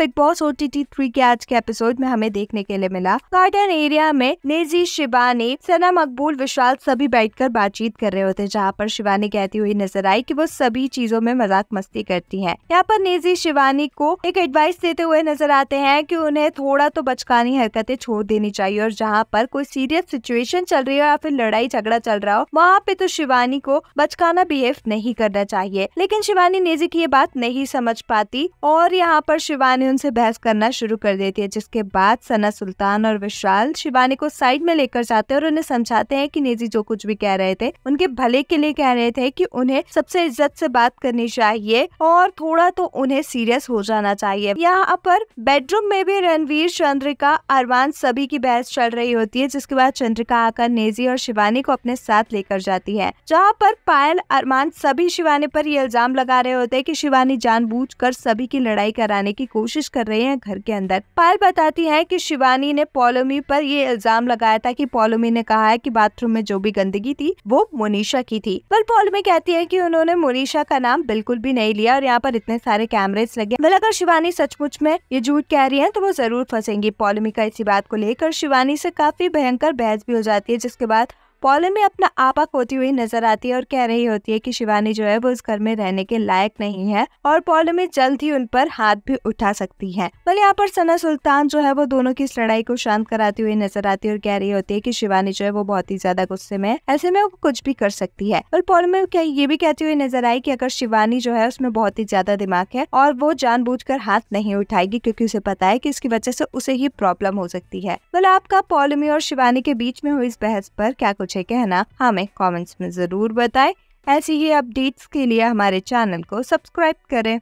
big Boss O T T three के आज के एपिसोड में हमें देखने के लिए मिला गार्डन एरिया में नेजी शिवानी सना मकबूल विशाल सभी बैठकर बातचीत कर रहे होते जहाँ पर शिवानी कहती हुई नजर आई की वो सभी चीजों में मजाक मस्ती करती है यहाँ पर नेजी शिवानी को एक एडवाइस देते हुए नजर आते हैं की उन्हें थोड़ा तो बचकानी हरकतें छोड़ देनी चाहिए और जहाँ पर कोई सीरियस सिचुएशन चल रही हो या फिर लड़ाई झगड़ा चल रहा हो वहाँ पे तो शिवानी को बचकाना बिहेव नहीं करना चाहिए लेकिन शिवानी नेजी की ये बात नहीं समझ पाती और यहाँ पर शिवानी उनसे बहस करना शुरू कर देती है जिसके बाद सना सुल्तान और विशाल शिवानी को साइड में लेकर जाते हैं और उन्हें समझाते हैं कि नेजी जो कुछ भी कह रहे थे उनके भले के लिए कह रहे थे कि उन्हें सबसे इज्जत से बात करनी चाहिए और थोड़ा तो उन्हें सीरियस हो जाना चाहिए यहाँ पर बेडरूम में भी रणवीर चंद्रिका अरवान सभी की बहस चल रही होती है जिसके बाद चंद्रिका आकर नेजी और शिवानी को अपने साथ लेकर जाती है जहाँ पर पायल अरमान सभी शिवानी पर ये इल्जाम लगा रहे होते हैं कि शिवानी जानबूझकर सभी की लड़ाई कराने की कोशिश कोशिश कर रहे हैं घर के अंदर पायल बताती है कि शिवानी ने पोलोमी पर ये इल्जाम लगाया था कि पोलोमी ने कहा है कि बाथरूम में जो भी गंदगी थी वो मोनिशा की थी पर पोलोमी कहती है कि उन्होंने मोनिशा का नाम बिल्कुल भी नहीं लिया और यहाँ पर इतने सारे कैमरेज लगे वह मतलब अगर शिवानी सचमुच में ये झूठ कह रही है तो वो जरूर फंसेंगी पोलोमी का इसी बात को लेकर शिवानी से काफी भयंकर बहस भी हो जाती है जिसके बाद पॉलन में अपना आपा खोती हुई नजर आती है और कह रही होती है कि शिवानी जो है वो उस घर में रहने के लायक नहीं है और में जल्द ही उन पर हाथ भी उठा सकती है पर यहाँ पर सना सुल्तान जो है वो दोनों की इस लड़ाई को शांत कराती हुई नजर आती है और कह रही होती है की शिवानी जो है वो बहुत ही ज्यादा गुस्से में है ऐसे में वो कुछ भी कर सकती है और में ये भी कहती हुई नजर आई की अगर शिवानी जो है उसमें बहुत ही ज्यादा दिमाग है और वो जान हाथ नहीं उठाएगी क्योंकि उसे पता है कि इसकी वजह से उसे ही प्रॉब्लम हो सकती है मतलब आपका पॉलमी और शिवानी के बीच में हुई इस बहस पर क्या कुछ मुझे कहना हमें कमेंट्स में ज़रूर बताएं ऐसी ही अपडेट्स के लिए हमारे चैनल को सब्सक्राइब करें